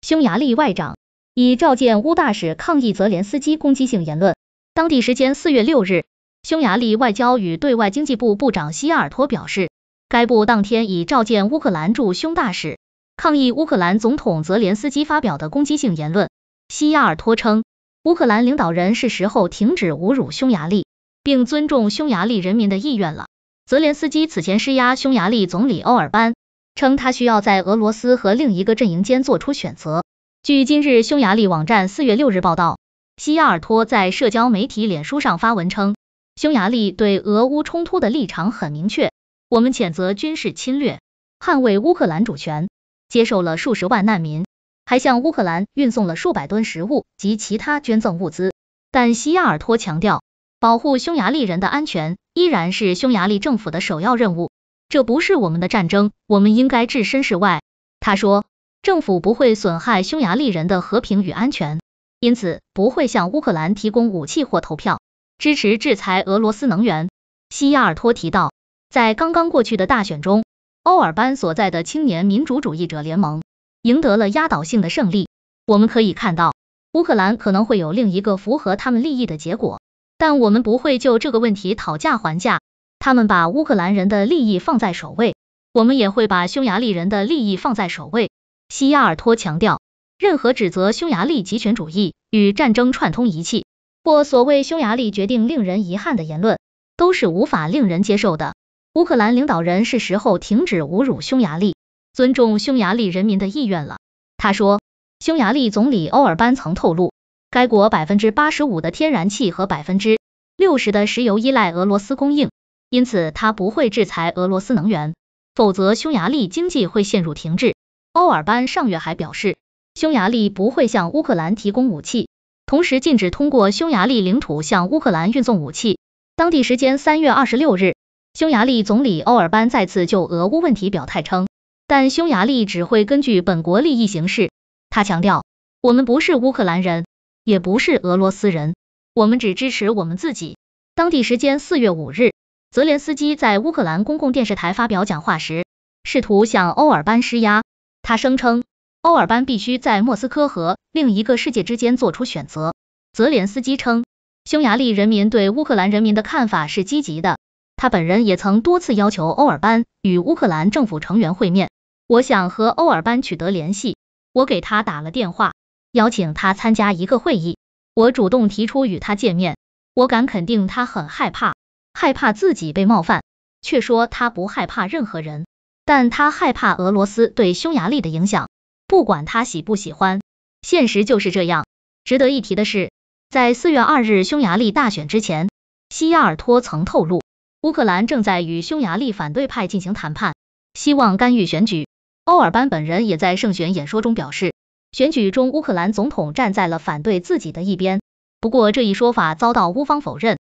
匈牙利外长已召见乌大使抗议泽连斯基攻击性言论。当地时间四月六日，匈牙利外交与对外经济部部长西雅尔托表示，该部当天已召见乌克兰驻匈大使，抗议乌克兰总统泽连斯基发表的攻击性言论。西亚尔托称，乌克兰领导人是时候停止侮辱匈牙利，并尊重匈牙利人民的意愿了。泽连斯基此前施压匈牙利总理欧尔班。称他需要在俄罗斯和另一个阵营间做出选择。据今日匈牙利网站四月六日报道，西亚尔托在社交媒体脸书上发文称，匈牙利对俄乌冲突的立场很明确，我们谴责军事侵略，捍卫乌克兰主权，接受了数十万难民，还向乌克兰运送了数百吨食物及其他捐赠物资。但西亚尔托强调，保护匈牙利人的安全依然是匈牙利政府的首要任务。这不是我们的战争，我们应该置身事外。他说，政府不会损害匈牙利人的和平与安全，因此不会向乌克兰提供武器或投票支持制裁俄罗斯能源。西亚尔托提到，在刚刚过去的大选中，欧尔班所在的青年民主主义者联盟赢得了压倒性的胜利。我们可以看到，乌克兰可能会有另一个符合他们利益的结果，但我们不会就这个问题讨价还价。他们把乌克兰人的利益放在首位，我们也会把匈牙利人的利益放在首位。西亚尔托强调，任何指责匈牙利极权主义与战争串通一气，或所谓匈牙利决定令人遗憾的言论，都是无法令人接受的。乌克兰领导人是时候停止侮辱匈牙利，尊重匈牙利人民的意愿了。他说，匈牙利总理欧尔班曾透露，该国百分之八十五的天然气和百分之六十的石油依赖俄罗斯供应。因此，他不会制裁俄罗斯能源，否则匈牙利经济会陷入停滞。欧尔班上月还表示，匈牙利不会向乌克兰提供武器，同时禁止通过匈牙利领土向乌克兰运送武器。当地时间三月二十六日，匈牙利总理欧尔班再次就俄乌问题表态称，但匈牙利只会根据本国利益行事。他强调，我们不是乌克兰人，也不是俄罗斯人，我们只支持我们自己。当地时间四月五日。泽连斯基在乌克兰公共电视台发表讲话时，试图向欧尔班施压。他声称，欧尔班必须在莫斯科和另一个世界之间做出选择。泽连斯基称，匈牙利人民对乌克兰人民的看法是积极的。他本人也曾多次要求欧尔班与乌克兰政府成员会面。我想和欧尔班取得联系，我给他打了电话，邀请他参加一个会议。我主动提出与他见面，我敢肯定他很害怕。害怕自己被冒犯，却说他不害怕任何人，但他害怕俄罗斯对匈牙利的影响，不管他喜不喜欢。现实就是这样。值得一提的是，在四月二日匈牙利大选之前，西亚尔托曾透露，乌克兰正在与匈牙利反对派进行谈判，希望干预选举。欧尔班本人也在胜选演说中表示，选举中乌克兰总统站在了反对自己的一边。不过这一说法遭到乌方否认。